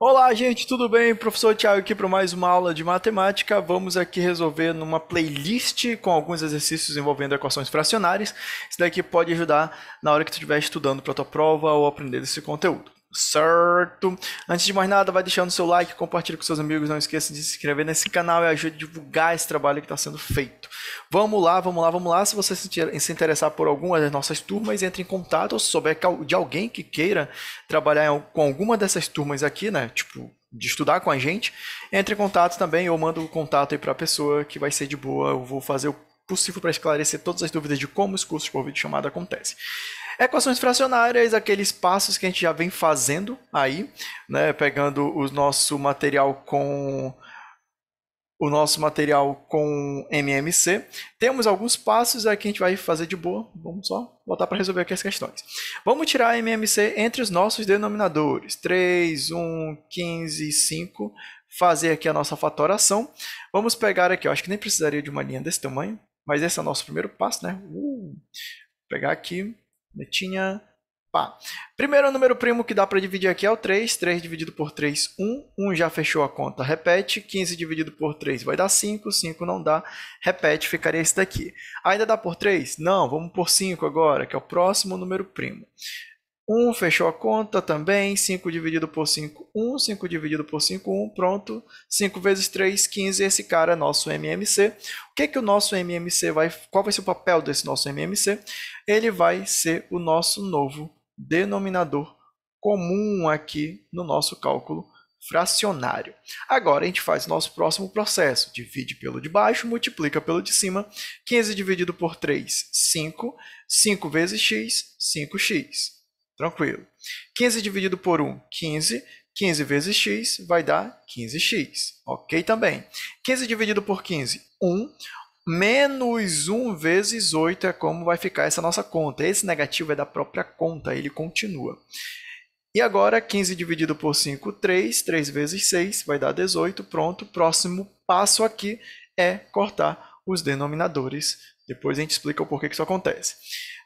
Olá, gente, tudo bem? Professor Tiago aqui para mais uma aula de matemática. Vamos aqui resolver numa playlist com alguns exercícios envolvendo equações fracionárias. Isso daqui pode ajudar na hora que tu estiver estudando para tua prova ou aprendendo esse conteúdo. Certo? Antes de mais nada, vai deixando seu like, compartilha com seus amigos, não esqueça de se inscrever nesse canal e ajude a divulgar esse trabalho que está sendo feito. Vamos lá, vamos lá, vamos lá. Se você se interessar por alguma das nossas turmas, entre em contato ou se souber de alguém que queira trabalhar com alguma dessas turmas aqui, né? Tipo, de estudar com a gente, entre em contato também. Eu mando o contato aí para a pessoa que vai ser de boa. Eu vou fazer o possível para esclarecer todas as dúvidas de como os cursos por chamada acontecem. Equações fracionárias, aqueles passos que a gente já vem fazendo aí, né? Pegando o nosso material com o nosso material com MMC. Temos alguns passos aqui que a gente vai fazer de boa. Vamos só voltar para resolver aqui as questões. Vamos tirar MMC entre os nossos denominadores. 3, 1, 15, 5. Fazer aqui a nossa fatoração. Vamos pegar aqui, acho que nem precisaria de uma linha desse tamanho. Mas esse é o nosso primeiro passo, né? Uh, pegar aqui, netinha, Pá. Primeiro número primo que dá para dividir aqui é o 3. 3 dividido por 3, 1. 1 já fechou a conta, repete. 15 dividido por 3 vai dar 5. 5 não dá, repete, ficaria esse daqui. Ainda dá por 3? Não, vamos por 5 agora, que é o próximo número primo. 1 fechou a conta também, 5 dividido por 5, 1, 5 dividido por 5, 1, pronto. 5 vezes 3, 15, esse cara é nosso MMC. O que que o nosso MMC vai, qual vai ser o papel desse nosso MMC? Ele vai ser o nosso novo denominador comum aqui no nosso cálculo fracionário. Agora a gente faz nosso próximo processo. Divide pelo de baixo, multiplica pelo de cima. 15 dividido por 3, 5. 5 vezes x, 5x. Tranquilo. 15 dividido por 1, 15. 15 vezes x vai dar 15x. Ok também. 15 dividido por 15, 1 menos 1 vezes 8 é como vai ficar essa nossa conta. Esse negativo é da própria conta, ele continua. E agora, 15 dividido por 5, 3. 3 vezes 6 vai dar 18. Pronto. Próximo passo aqui é cortar os denominadores. Depois a gente explica o porquê que isso acontece.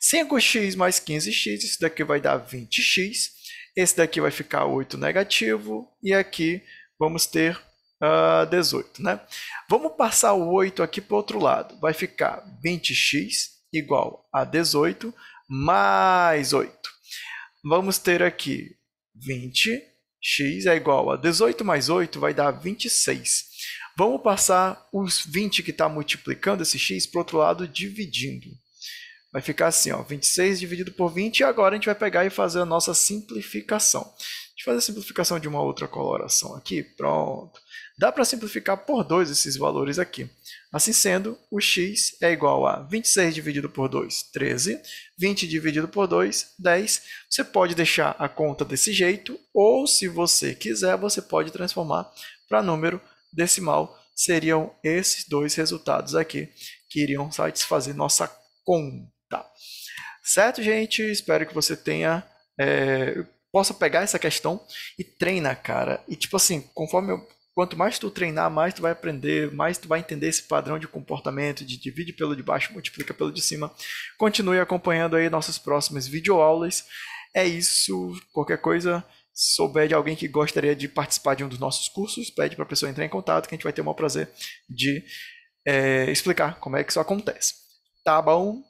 5x mais 15x, isso daqui vai dar 20x. Esse daqui vai ficar 8 negativo. E aqui vamos ter uh, ah, 18. Né? Vamos passar o 8 aqui para o outro lado. Vai ficar 20x igual a 18 mais 8. Vamos ter aqui 20x é igual a 18 mais 8 vai dar 26. Vamos passar os 20 que está multiplicando esse x para o outro lado dividindo. Vai ficar assim, ó, 26 dividido por 20. E agora a gente vai pegar e fazer a nossa simplificação. Deixa eu fazer a simplificação de uma outra coloração aqui. Pronto. Dá para simplificar por 2 esses valores aqui. Assim sendo, o x é igual a 26 dividido por 2, 13, 20 dividido por 2, 10. Você pode deixar a conta desse jeito, ou se você quiser, você pode transformar para número decimal. Seriam esses dois resultados aqui que iriam satisfazer nossa conta. Certo, gente? Espero que você tenha. É, possa pegar essa questão e treina, cara. E tipo assim, conforme eu Quanto mais tu treinar, mais tu vai aprender, mais tu vai entender esse padrão de comportamento de divide pelo de baixo, multiplica pelo de cima. Continue acompanhando aí nossas próximas videoaulas. É isso, qualquer coisa, se souber de alguém que gostaria de participar de um dos nossos cursos, pede para a pessoa entrar em contato que a gente vai ter o maior prazer de é, explicar como é que isso acontece. Tá bom?